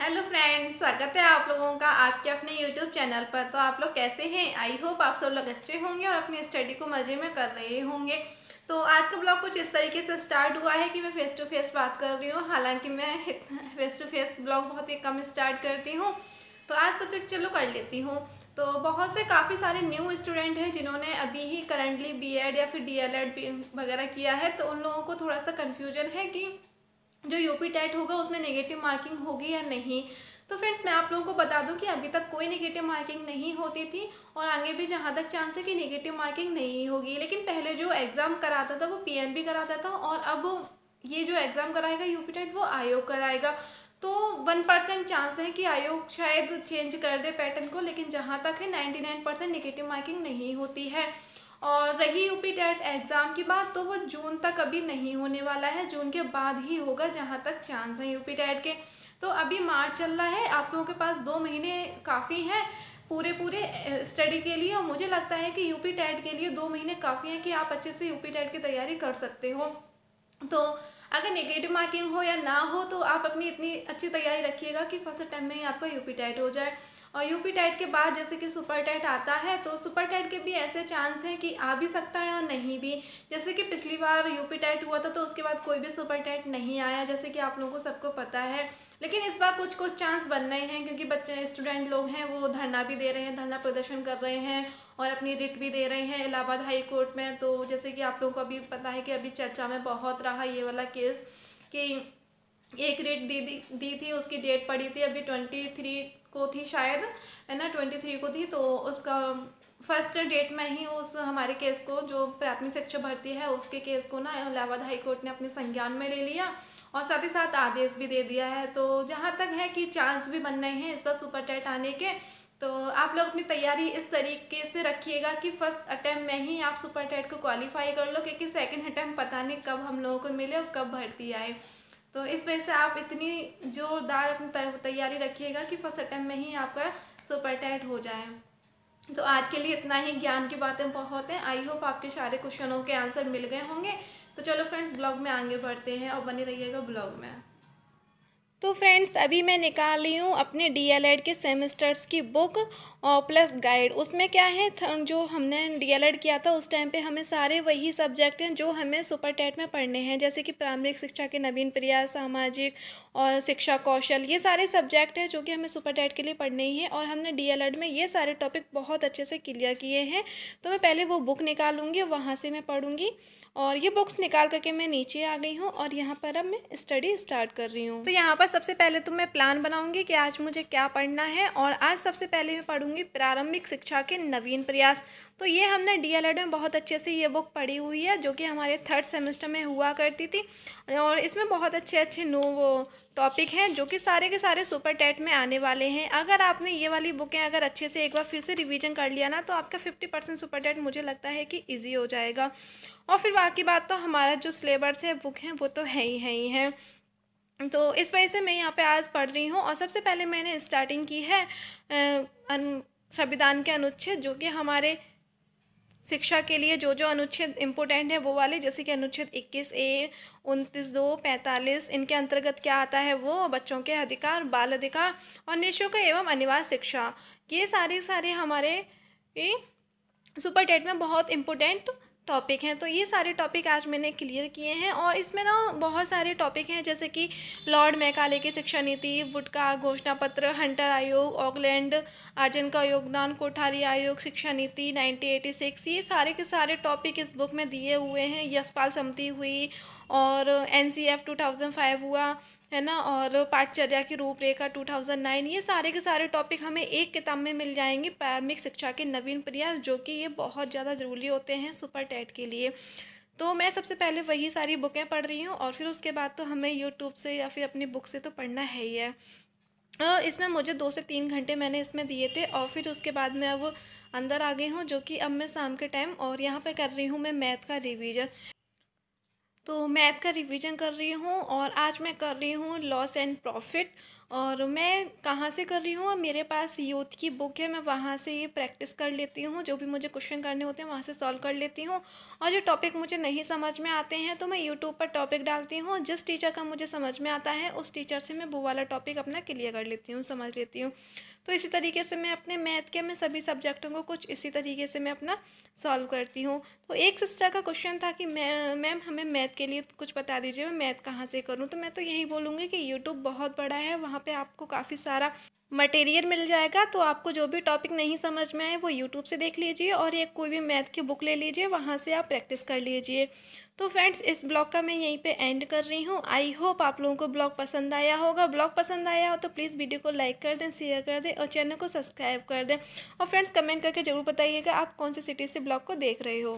hello friends स्वागत है आप लोगों का आपके अपने यूट्यूब चैनल पर तो आप लोग कैसे हैं आई होप आप सब लोग अच्छे होंगे और अपनी स्टडी को मज़े में कर रहे होंगे तो आज का ब्लॉग कुछ इस तरीके से स्टार्ट हुआ है कि मैं फ़ेस टू फेस बात कर रही हूँ हालांकि मैं फ़ेस टू फेस ब्लॉग बहुत ही कम स्टार्ट करती हूँ तो आज सोचा तो चलो कर लेती हूँ तो बहुत से काफ़ी सारे न्यू स्टूडेंट हैं जिन्होंने अभी ही करंटली बीएड या फिर डीएलएड वगैरह किया है तो उन लोगों को थोड़ा सा कन्फ्यूजन है कि जो यूपी टेट होगा उसमें नेगेटिव मार्किंग होगी या नहीं तो फ्रेंड्स मैं आप लोगों को बता दूं कि अभी तक कोई नेगेटिव मार्किंग नहीं होती थी और आगे भी जहाँ तक चांस है कि नेगेटिव मार्किंग नहीं होगी लेकिन पहले जो एग्ज़ाम कराता था वो पीएनबी कराता था और अब ये जो एग्ज़ाम कराएगा यूपी टेट वो आयोग कराएगा तो वन परसेंट चांस है कि आयोग शायद चेंज कर दे पैटर्न को लेकिन जहाँ तक है ninety nine percent negative marking नहीं होती है और रही यूपी टेट एग्ज़ाम की बात तो वो जून तक अभी नहीं होने वाला है जून के बाद ही होगा जहाँ तक चांस हैं यूपी टेट के तो अभी मार्च चल रहा है आप लोगों के पास दो महीने काफ़ी हैं पूरे पूरे स्टडी के लिए और मुझे लगता है कि यूपी टेट के लिए दो महीने काफ़ी हैं कि आप अच्छे से यूपी टेट की तैयारी कर सकते हो तो अगर नेगेटिव मार्किंग हो या ना हो तो आप अपनी इतनी अच्छी तैयारी रखिएगा कि फर्स्ट अटैम्प में ही आपका यूपी टेट हो जाए और यूपी टाइट के बाद जैसे कि सुपर टाइट आता है तो सुपर टाइट के भी ऐसे चांस हैं कि आ भी सकता है और नहीं भी जैसे कि पिछली बार यूपी टाइट हुआ था तो उसके बाद कोई भी सुपर टाइट नहीं आया जैसे कि आप लोगों को सबको पता है लेकिन इस बार कुछ कुछ चांस बन रहे हैं क्योंकि बच्चे स्टूडेंट लोग हैं वो धरना भी दे रहे हैं धरना प्रदर्शन कर रहे हैं और अपनी रिट भी दे रहे हैं इलाहाबाद हाई कोर्ट में तो जैसे कि आप लोगों को अभी पता है कि अभी चर्चा में बहुत रहा ये वाला केस कि एक रेट दी दी दी थी उसकी डेट पड़ी थी अभी ट्वेंटी थ्री को थी शायद है ना ट्वेंटी थ्री को थी तो उसका फर्स्ट डेट में ही उस हमारे केस को जो प्राथमिक शिक्षा भर्ती है उसके केस को ना इलाहाबाद हाई कोर्ट ने अपने संज्ञान में ले लिया और साथ ही साथ आदेश भी दे दिया है तो जहाँ तक है कि चांस भी बन रहे हैं इस बार सुपर टेट आने के तो आप लोग अपनी तैयारी इस तरीके से रखिएगा कि फर्स्ट अटैम्प में ही आप सुपर टेट को क्वालिफाई कर लो क्योंकि सेकेंड अटैम्प पता नहीं कब हम लोगों को मिले और कब भर्ती आए तो इस वजह से आप इतनी ज़ोरदार अपनी तैयारी रखिएगा कि फर्स्ट अटैम्प्ट में ही आपका सुपर टैट हो जाए तो आज के लिए इतना ही ज्ञान की बातें बहुत हैं आई होप आपके सारे क्वेश्चनों के आंसर मिल गए होंगे तो चलो फ्रेंड्स ब्लॉग में आगे बढ़ते हैं और बने रहिएगा ब्लॉग में तो फ्रेंड्स अभी मैं निकाल रही हूँ अपने डीएलएड के सेमेस्टर्स की बुक और प्लस गाइड उसमें क्या है जो हमने डीएलएड किया था उस टाइम पे हमें सारे वही सब्जेक्ट हैं जो हमें सुपर टेट में पढ़ने हैं जैसे कि प्राथमिक शिक्षा के नवीन प्रिया सामाजिक और शिक्षा कौशल ये सारे सब्जेक्ट हैं जो कि हमें सुपर टेट के लिए पढ़ने ही हैं और हमने डी में ये सारे टॉपिक बहुत अच्छे से क्लियर किए हैं तो मैं पहले वो बुक निकालूंगी वहाँ से मैं पढ़ूँगी और ये बुक्स निकाल करके मैं नीचे आ गई हूँ और यहाँ पर अब मैं स्टडी स्टार्ट कर रही हूँ तो यहाँ पर सबसे पहले तो मैं प्लान बनाऊंगी कि आज मुझे क्या पढ़ना है और आज सबसे पहले मैं पढ़ूंगी प्रारंभिक शिक्षा के नवीन प्रयास तो ये हमने डी में बहुत अच्छे से ये बुक पढ़ी हुई है जो कि हमारे थर्ड सेमेस्टर में हुआ करती थी और इसमें बहुत अच्छे अच्छे नो वो टॉपिक हैं जो कि सारे के सारे सुपर टेट में आने वाले हैं अगर आपने ये वाली बुकें अगर अच्छे से एक बार फिर से रिवीजन कर लिया ना तो आपका फिफ्टी परसेंट सुपर टेट मुझे लगता है कि ईजी हो जाएगा और फिर बाकी बात तो हमारा जो सिलेबस है बुक हैं वो तो है ही है ही हैं तो इस वजह से मैं यहाँ पे आज पढ़ रही हूँ और सबसे पहले मैंने स्टार्टिंग की है संविधान के अनुच्छेद जो कि हमारे शिक्षा के लिए जो जो अनुच्छेद इम्पोर्टेंट है वो वाले जैसे कि अनुच्छेद 21 ए उनतीस दो पैंतालीस इनके अंतर्गत क्या आता है वो बच्चों के अधिकार बाल अधिकार और निःशुल्क एवं अनिवार्य शिक्षा ये सारे सारे हमारे सुपर टेट में बहुत इम्पोर्टेंट टॉपिक हैं तो ये सारे टॉपिक आज मैंने क्लियर किए हैं और इसमें ना बहुत सारे टॉपिक हैं जैसे कि लॉर्ड मैकाले की शिक्षा नीति का घोषणा पत्र हंटर आयोग ऑकलैंड आर्जन का योगदान कोठारी आयोग शिक्षा नीति 1986 ये सारे के सारे टॉपिक इस बुक में दिए हुए हैं यशपाल समिति हुई और N C F two thousand five हुआ है ना और पाठचर्या की रूपरेखा 2009 ये सारे के सारे टॉपिक हमें एक किताब में मिल जाएंगे प्रारंभिक शिक्षा के नवीन प्रयास जो कि ये बहुत ज़्यादा ज़रूरी होते हैं सुपर टेट के लिए तो मैं सबसे पहले वही सारी बुकें पढ़ रही हूँ और फिर उसके बाद तो हमें यूट्यूब से या फिर अपनी बुक से तो पढ़ना है ही है इसमें मुझे दो से तीन घंटे मैंने इसमें दिए थे और फिर उसके बाद मैं अब अंदर आ गई हूँ जो कि अब मैं शाम के टाइम और यहाँ पे कर रही हूँ मैं मैथ का रिवीजन तो मैथ का रिवीजन कर रही हूँ और आज मैं कर रही हूँ लॉस एंड प्रॉफिट और मैं कहाँ से कर रही हूँ मेरे पास यूथ की बुक है मैं वहाँ से ये प्रैक्टिस कर लेती हूँ जो भी मुझे क्वेश्चन करने होते हैं वहाँ से सॉल्व कर लेती हूँ और जो टॉपिक मुझे नहीं समझ में आते हैं तो मैं यूट्यूब पर टॉपिक डालती हूँ जिस टीचर का मुझे समझ में आता है उस टीचर से मैं वो वाला टॉपिक अपना क्लियर कर लेती हूँ समझ लेती हूँ तो इसी तरीके से मैं अपने मैथ के मैं सभी सब्जेक्टों को कुछ इसी तरीके से मैं अपना सॉल्व करती हूँ तो एक सिस्टर का क्वेश्चन था कि मैम हमें मैथ के लिए कुछ बता दीजिए मैं मैथ कहाँ से करूँ तो मैं तो यही बोलूँगी कि यूट्यूब बहुत बड़ा है वहाँ वहाँ पे आपको काफ़ी सारा मटेरियल मिल जाएगा तो आपको जो भी टॉपिक नहीं समझ में आए वो यूट्यूब से देख लीजिए और एक कोई भी मैथ की बुक ले लीजिए वहाँ से आप प्रैक्टिस कर लीजिए तो फ्रेंड्स इस ब्लॉग का मैं यहीं पे एंड कर रही हूँ आई होप आप लोगों को ब्लॉग पसंद आया होगा ब्लॉग पसंद आया हो तो प्लीज़ वीडियो को लाइक कर दें शेयर कर दें और चैनल को सब्सक्राइब कर दें और फ्रेंड्स कमेंट करके ज़रूर बताइएगा आप कौन सी सिटी से ब्लॉग को देख रहे हो